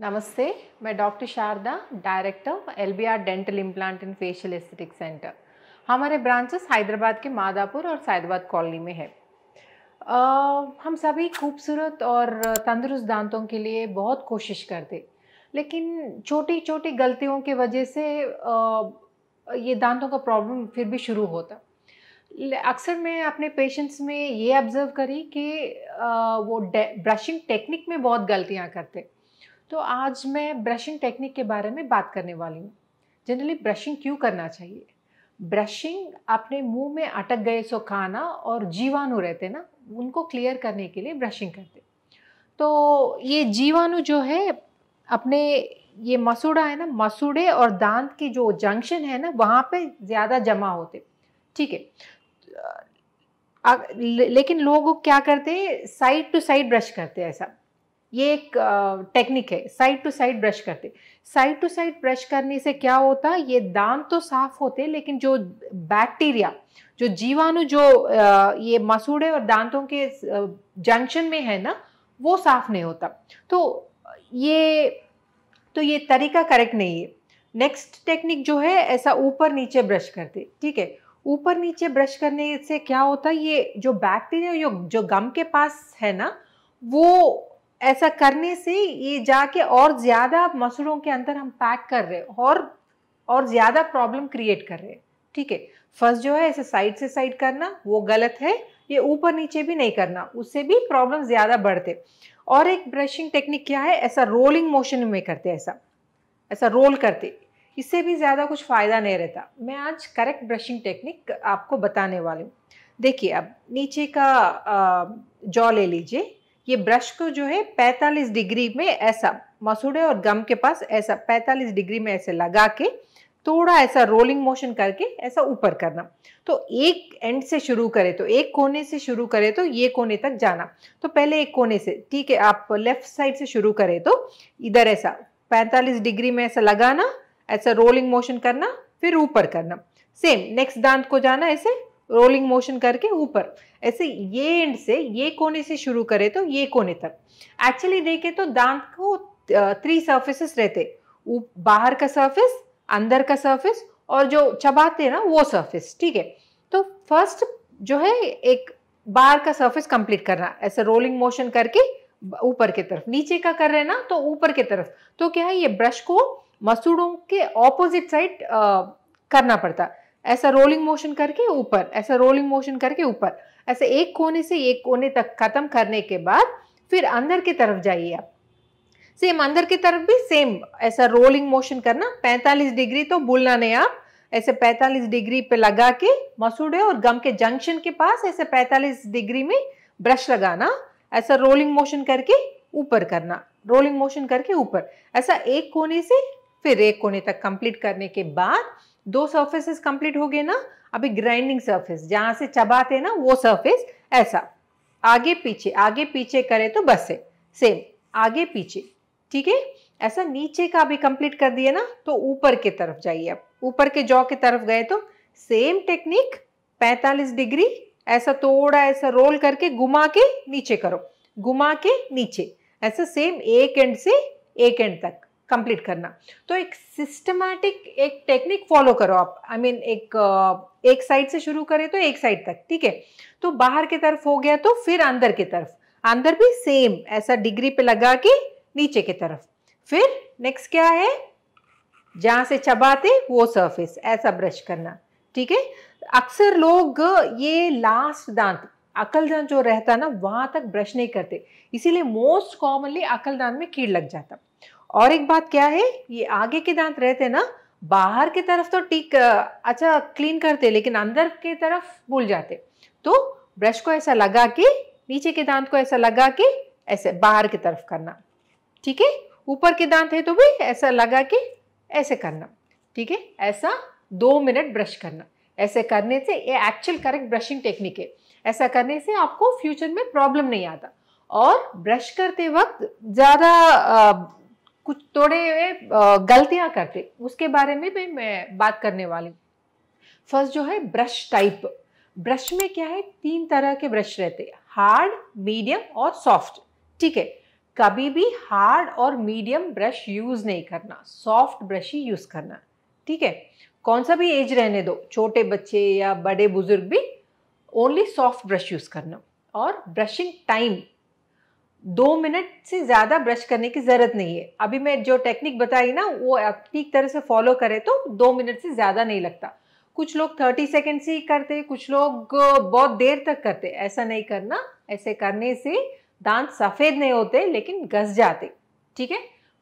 नमस्ते मैं doctor Sharda director L B R dental implant and facial aesthetic centre हमारे branches Hyderabad के मादापुर और सैदाबाद कॉलोनी में है आ, हम सभी खूबसूरत और तंदुरुस्त दांतों के लिए बहुत कोशिश करते लेकिन छोटी छोटी गलतियों के वजह से आ, ये दांतों का प्रॉब्लम फिर भी शुरू होता अक्सर मैं अपने पेशेंट्स में ये ऑब्ज़र्व करी कि आ, वो ब्रशिंग टेक्निक में बहुत गलतियाँ करते तो आज मैं ब्रशिंग टेक्निक के बारे में बात करने वाली हूँ जनरली ब्रशिंग क्यों करना चाहिए ब्रशिंग अपने मुंह में अटक गए सो खाना और जीवाणु रहते ना उनको क्लियर करने के लिए ब्रशिंग करते तो ये जीवाणु जो है अपने ये मसूड़ा है ना मसूड़े और दांत की जो जंक्शन है ना वहाँ पे ज़्यादा जमा होते ठीक है लेकिन लोग क्या करते हैं साइड टू साइड ब्रश करते हैं ऐसा ये एक टेक्निक है साइड टू साइड ब्रश करते साइड टू साइड ब्रश करने से क्या होता है ये दांत तो साफ होते लेकिन जो बैक्टीरिया जो जीवाणु जो ये मसूड़े और दांतों के जंक्शन में है ना वो साफ नहीं होता तो ये तो ये तरीका करेक्ट नहीं है नेक्स्ट टेक्निक जो है ऐसा ऊपर नीचे ब्रश करते ठीक है ऊपर नीचे ब्रश करने से क्या होता है ये जो बैक्टीरिया जो गम के पास है ना वो ऐसा करने से ये जाके और ज़्यादा मसलों के अंदर हम पैक कर रहे हैं और और ज़्यादा प्रॉब्लम क्रिएट कर रहे हैं ठीक है फर्स्ट जो है ऐसे साइड से साइड करना वो गलत है ये ऊपर नीचे भी नहीं करना उससे भी प्रॉब्लम ज़्यादा बढ़ते और एक ब्रशिंग टेक्निक क्या है ऐसा रोलिंग मोशन में करते ऐसा ऐसा रोल करते इससे भी ज़्यादा कुछ फ़ायदा नहीं रहता मैं आज करेक्ट ब्रशिंग टेक्निक आपको बताने वाली हूँ देखिए अब नीचे का जॉ ले लीजिए ये ब्रश को जो है 45 डिग्री में ऐसा मसूड़े और गम के पास ऐसा 45 डिग्री में ऐसे लगा के थोड़ा ऐसा रोलिंग मोशन करके ऐसा ऊपर करना तो एक एंड से शुरू करें तो एक कोने से शुरू करें तो ये कोने तक जाना तो पहले एक कोने से ठीक है आप लेफ्ट साइड से शुरू करें तो इधर ऐसा 45 डिग्री में ऐसा लगाना ऐसा रोलिंग मोशन करना फिर ऊपर करना सेम नेक्स्ट दांत को जाना ऐसे रोलिंग मोशन करके ऊपर ऐसे ये एंड से ये कोने से शुरू करें तो ये कोने तक एक्चुअली देखें तो दांत को थ्री सर्फेसेस रहते बाहर का सर्फेस अंदर का सर्फेस और जो चबाते हैं ना वो सर्फेस ठीक है तो फर्स्ट जो है एक बाहर का सर्फेस कंप्लीट करना ऐसे रोलिंग मोशन करके ऊपर की तरफ नीचे का कर रहे हैं ना तो ऊपर की तरफ तो क्या है ये ब्रश को मसूड़ों के ऑपोजिट साइड करना पड़ता है ऐसा रोलिंग मोशन करके ऊपर ऐसा रोलिंग मोशन करके ऊपर ऐसे एक कोने से एक कोने तक खत्म करने के बाद फिर अंदर की तरफ जाइए आप सेम अंदर की तरफ भी सेम ऐसा रोलिंग मोशन करना 45 डिग्री तो भूलना नहीं आप ऐसे 45 डिग्री पे लगा के मसूड़े और गम के जंक्शन के पास ऐसे 45 डिग्री में ब्रश लगाना ऐसा रोलिंग मोशन करके ऊपर करना रोलिंग मोशन करके ऊपर ऐसा एक कोने से फिर एक कोने तक कंप्लीट करने के बाद दो सर्फेसिस कंप्लीट हो गए ना अभी ग्राइंडिंग सर्फेस जहां से चबाते ना वो सर्फेस ऐसा आगे पीछे आगे पीछे करें तो बस है सेम आगे पीछे ठीक है ऐसा नीचे का भी कंप्लीट कर दिया ना तो ऊपर के तरफ जाइए आप ऊपर के जॉ के तरफ गए तो सेम टेक्निक 45 डिग्री ऐसा थोड़ा ऐसा रोल करके घुमा के नीचे करो घुमा के नीचे ऐसा सेम एक एंड से एक एंड तक कंप्लीट करना तो एक सिस्टमैटिक एक टेक्निक फॉलो करो आप आई I मीन mean, एक एक साइड से शुरू करें तो एक साइड तक ठीक है तो बाहर की तरफ हो गया तो फिर अंदर की तरफ अंदर भी सेम ऐसा डिग्री पे लगा के नीचे की तरफ फिर नेक्स्ट क्या है जहां से चबाते वो सरफेस ऐसा ब्रश करना ठीक है अक्सर लोग ये लास्ट दांत अकल दांत जो रहता है ना वहां तक ब्रश नहीं करते इसीलिए मोस्ट कॉमनली अकल दांत में कीड़ लग जाता और एक बात क्या है ये आगे के दांत रहते ना बाहर की तरफ तो टीक अच्छा क्लीन करते लेकिन अंदर के तरफ भूल जाते तो ब्रश को ऐसा लगा के नीचे के दांत को ऐसा लगा के ऐसे बाहर की तरफ करना ठीक है ऊपर के दांत है तो भी ऐसा लगा के ऐसे करना ठीक है ऐसा दो मिनट ब्रश करना ऐसे करने से ये एक्चुअल करेक्ट ब्रशिंग टेक्निक है ऐसा करने से आपको फ्यूचर में प्रॉब्लम नहीं आता और ब्रश करते वक्त ज़्यादा कुछ थोड़े गलतियां करते उसके बारे में भी मैं बात करने वाली फर्स्ट जो है ब्रश टाइप ब्रश में क्या है तीन तरह के ब्रश रहते हैं हार्ड मीडियम और सॉफ्ट ठीक है कभी भी हार्ड और मीडियम ब्रश यूज़ नहीं करना सॉफ्ट ब्रश ही यूज़ करना ठीक है कौन सा भी एज रहने दो छोटे बच्चे या बड़े बुजुर्ग भी ओनली सॉफ्ट ब्रश यूज़ करना और ब्रशिंग टाइम दो मिनट से ज़्यादा ब्रश करने की ज़रूरत नहीं है अभी मैं जो टेक्निक बताई ना वो आप ठीक तरह से फॉलो करें तो दो मिनट से ज़्यादा नहीं लगता कुछ लोग थर्टी सेकेंड से ही करते कुछ लोग बहुत देर तक करते ऐसा नहीं करना ऐसे करने से दांत सफ़ेद नहीं होते लेकिन घस जाते ठीक है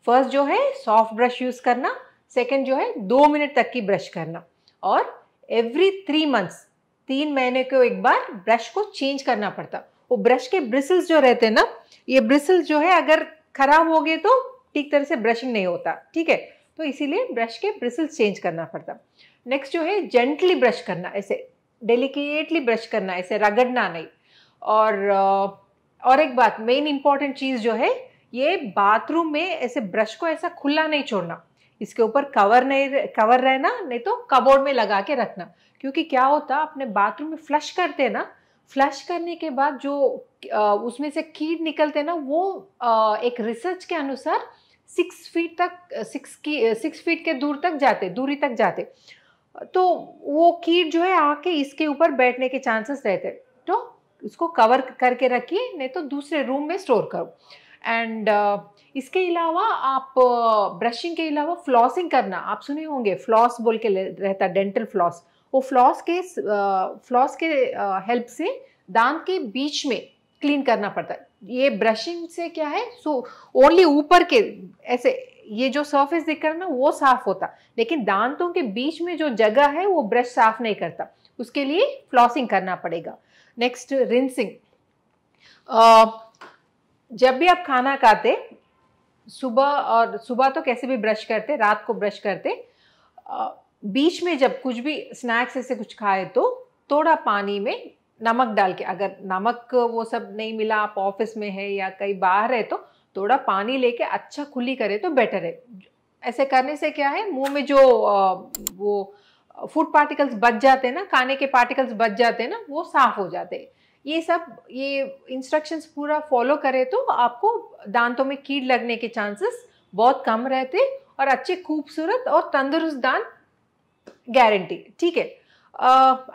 फर्स्ट जो है सॉफ्ट ब्रश यूज़ करना सेकेंड जो है दो मिनट तक की ब्रश करना और एवरी थ्री मंथ्स तीन महीने को एक बार ब्रश को चेंज करना पड़ता वो ब्रश के ब्रिसल्स जो रहते हैं ना ये ब्रिसल्स जो है अगर खराब हो गए तो ठीक तरह से ब्रशिंग नहीं होता ठीक है तो इसीलिए ब्रश के ब्रिसल्स चेंज करना पड़ता नेक्स्ट जो है जेंटली ब्रश करना ऐसे डेलीकेटली ब्रश करना ऐसे रगड़ना नहीं और और एक बात मेन इंपॉर्टेंट चीज़ जो है ये बाथरूम में ऐसे ब्रश को ऐसा खुला नहीं छोड़ना इसके ऊपर कवर नहीं कवर रहना नहीं तो कबोर्ड में लगा के रखना क्योंकि क्या होता अपने बाथरूम में फ्लश करते हैं ना फ्लश करने के बाद जो उसमें से कीड निकलते हैं ना वो एक रिसर्च के अनुसार सिक्स फीट तक सिक्स की सिक्स फीट के दूर तक जाते दूरी तक जाते तो वो कीट जो है आके इसके ऊपर बैठने के चांसेस रहते तो उसको कवर करके रखिए नहीं तो दूसरे रूम में स्टोर करो एंड uh, इसके अलावा आप ब्रशिंग के अलावा फ्लॉसिंग करना आप सुने होंगे फ्लॉस बोल के रहता डेंटल फ्लॉस वो फ्लॉस के फ्लॉस के हेल्प से दांत के बीच में क्लीन करना पड़ता है ये ब्रशिंग से क्या है सो ओनली ऊपर के ऐसे ये जो सरफेस दिख रहा है ना वो साफ होता लेकिन दांतों के बीच में जो जगह है वो ब्रश साफ नहीं करता उसके लिए फ्लॉसिंग करना पड़ेगा नेक्स्ट रिंसिंग जब भी आप खाना खाते सुबह और सुबह तो कैसे भी ब्रश करते रात को ब्रश करते बीच में जब कुछ भी स्नैक्स ऐसे कुछ खाए तो थोड़ा पानी में नमक डाल के अगर नमक वो सब नहीं मिला आप ऑफिस में है या कहीं बाहर है तो थोड़ा पानी लेके अच्छा खुली करे तो बेटर है ऐसे करने से क्या है मुंह में जो वो फूड पार्टिकल्स बच जाते हैं ना खाने के पार्टिकल्स बच जाते हैं ना वो साफ हो जाते हैं ये सब ये इंस्ट्रक्शंस पूरा फॉलो करें तो आपको दांतों में कीड़ लगने के चांसेस बहुत कम रहते और अच्छे खूबसूरत और तंदुरुस्त दांत गारंटी ठीक है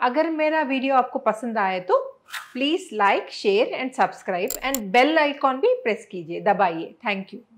अगर मेरा वीडियो आपको पसंद आए तो please like share and subscribe and bell icon भी प्रेस कीजिए दबाइए थैंक यू